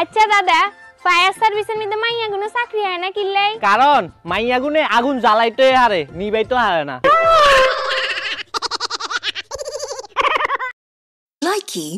আচ্ছা দাদা ফায়ার সার্ভিসের মধ্যে মাইয়া গুনো চাকরি হয় না কিল্লাই কারণ মাইয়া গুনে আগুন জ্বালাইতে হারে তো হারে না লাইকি